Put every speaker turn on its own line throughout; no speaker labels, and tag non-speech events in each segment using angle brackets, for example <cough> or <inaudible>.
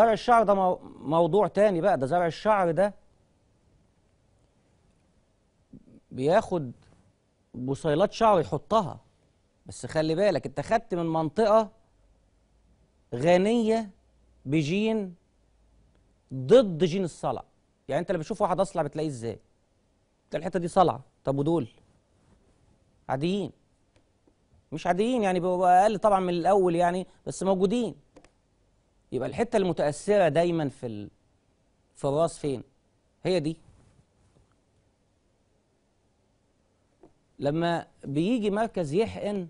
زرع الشعر ده موضوع تاني بقى ده زرع الشعر ده بياخد بصيلات شعر يحطها بس خلي بالك انت خدت من منطقة غنية بجين ضد جين الصلع يعني انت لما بتشوف واحد اصلع بتلاقيه ازاي انت الحتة دي صلع طب ودول عاديين مش عاديين يعني بيبقوا اقل طبعا من الاول يعني بس موجودين يبقى الحته المتاثره دايما في في الراس فين هي دي لما بيجي مركز يحقن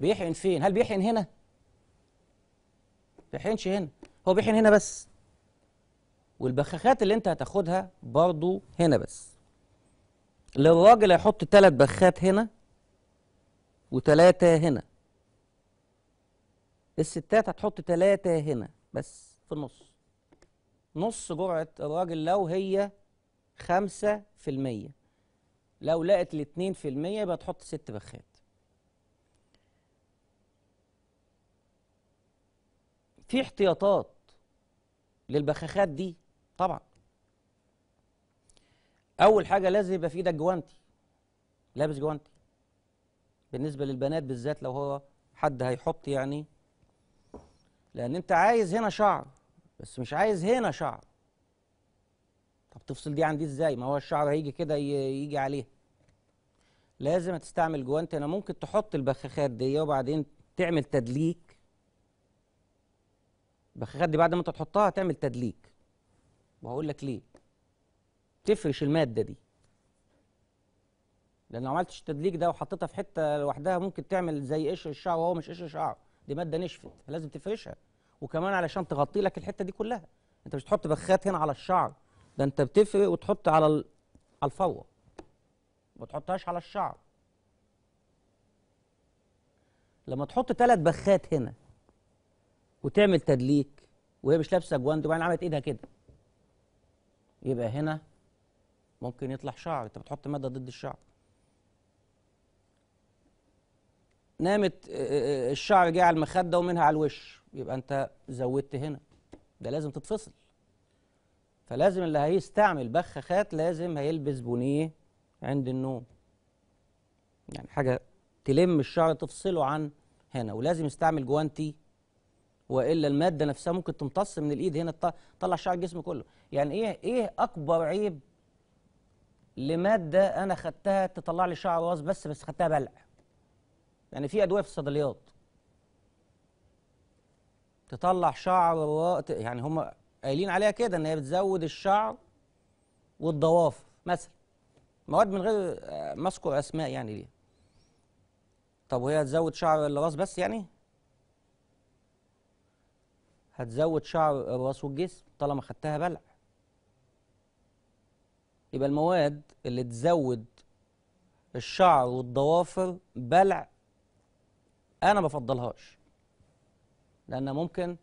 بيحقن فين هل بيحقن هنا ما بيحقنش هنا هو بيحقن هنا بس والبخاخات اللي انت هتاخدها برضو هنا بس للراجل هيحط ثلاث بخات هنا وثلاثة هنا الستات هتحط ثلاثة هنا بس في النص نص جرعة الراجل لو هي خمسة في المية لو لقت الاتنين في المية يبقى تحط ست بخات في احتياطات للبخاخات دي طبعا أول حاجة لازم يبقى في إيدك جوانتي لابس جوانتي بالنسبة للبنات بالذات لو هو حد هيحط يعني لأن أنت عايز هنا شعر بس مش عايز هنا شعر طب تفصل دي عن دي إزاي ما هو الشعر هيجي كده يجي عليه لازم تستعمل جوانت هنا ممكن تحط البخاخات دي وبعدين تعمل تدليك البخاخات دي بعد ما انت تحطها تعمل تدليك وهقول لك ليه تفرش الماده دي لان لو عملتش التدليك ده وحطيتها في حته لوحدها ممكن تعمل زي قشر الشعر وهو مش قشر شعر دي ماده نشفت فلازم تفرشها وكمان علشان تغطي لك الحته دي كلها انت مش تحط بخات هنا على الشعر ده انت بتفرق وتحط على الفوه على ما تحطهاش على الشعر لما تحط ثلاث بخات هنا وتعمل تدليك وهي مش لابسه جواند وبعدين عملت ايدها كده يبقى هنا ممكن يطلع شعر انت بتحط ماده ضد الشعر نامت آه، آه، آه، الشعر جه على المخده ومنها على الوش يبقى انت زودت هنا ده لازم تتفصل فلازم اللي هيستعمل بخاخات لازم هيلبس بونيه عند النوم يعني حاجه تلم الشعر تفصله عن هنا ولازم يستعمل جوانتي والا الماده نفسها ممكن تمتص من الايد هنا تطلع شعر الجسم كله يعني ايه ايه اكبر عيب لماده انا خدتها تطلع لي شعر راس بس بس خدتها بلع يعني في ادويه في الصيدليات تطلع شعر الرا... يعني هم قايلين عليها كده ان هي بتزود الشعر والضوافر مثلا مواد من غير آه، ما اذكر اسماء يعني ليه طب وهي هتزود شعر الراس بس يعني هتزود شعر الراس والجسم طالما خدتها بلع يبقى المواد اللي تزود الشعر والضوافر بلع انا ما بفضلهاش لان ممكن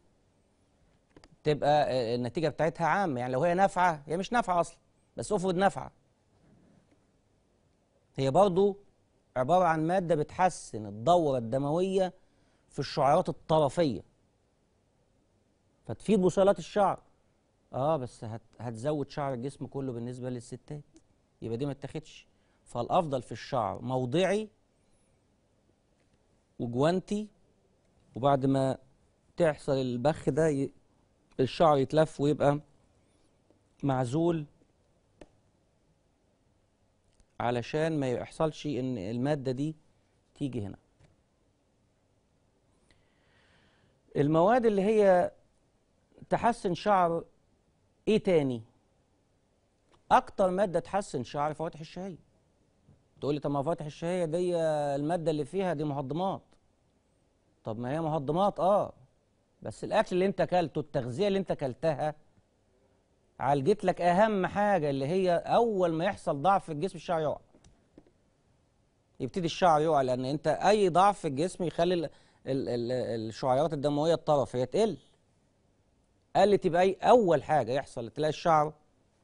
تبقى النتيجه بتاعتها عامه يعني لو هي نافعه هي مش نافعه اصلا بس افرض نافعه هي برضو عباره عن ماده بتحسن الدوره الدمويه في الشعيرات الطرفيه فتفيد بصيلات الشعر اه بس هت هتزود شعر الجسم كله بالنسبه للستات يبقى دي ما اتاخدش فالافضل في الشعر موضعي وجوانتي وبعد ما تحصل البخ ده ي... الشعر يتلف ويبقى معزول علشان ما يحصلش ان المادة دي تيجي هنا المواد اللي هي تحسن شعر ايه تاني اكتر ماده تحسن شعر فواتح الشهيه تقول لي طب ما فواتح الشهيه دي الماده اللي فيها دي مهضمات طب ما هي مهضمات اه بس الاكل اللي انت اكلته التغذيه اللي انت اكلتها عالجت لك اهم حاجه اللي هي اول ما يحصل ضعف في الجسم الشعر يقع يبتدي الشعر يقع لان انت اي ضعف في الجسم يخلي الشعيرات الدمويه الطرفيه تقل قلت يبقى اي اول حاجه يحصل تلاقي الشعر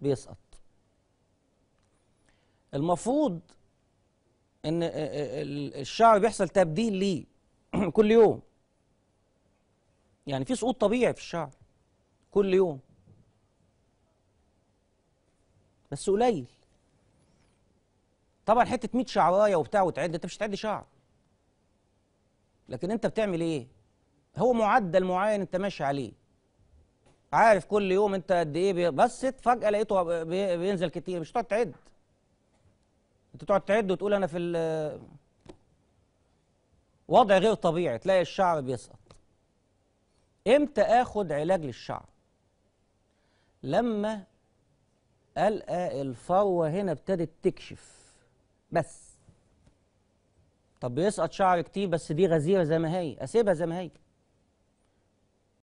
بيسقط المفروض ان آه، آه، الشعر بيحصل تبديل ليه <clears throat> كل يوم يعني في سقوط طبيعي في الشعر كل يوم بس قليل طبعا حته 100 شعرايه وبتاع وتعد انت مش هتعد شعر لكن انت بتعمل ايه هو معدل معين انت ماشي عليه عارف كل يوم انت قد ايه بس فجاه لقيته بينزل كتير مش هتقعد تعد انت تقعد تعد وتقول انا في وضع غير طبيعي تلاقي الشعر بيسقط امتى اخد علاج للشعر لما القى الفروه هنا ابتدت تكشف بس طب بيسقط شعر كتير بس دي غزيره زي ما هي اسيبها زي ما هي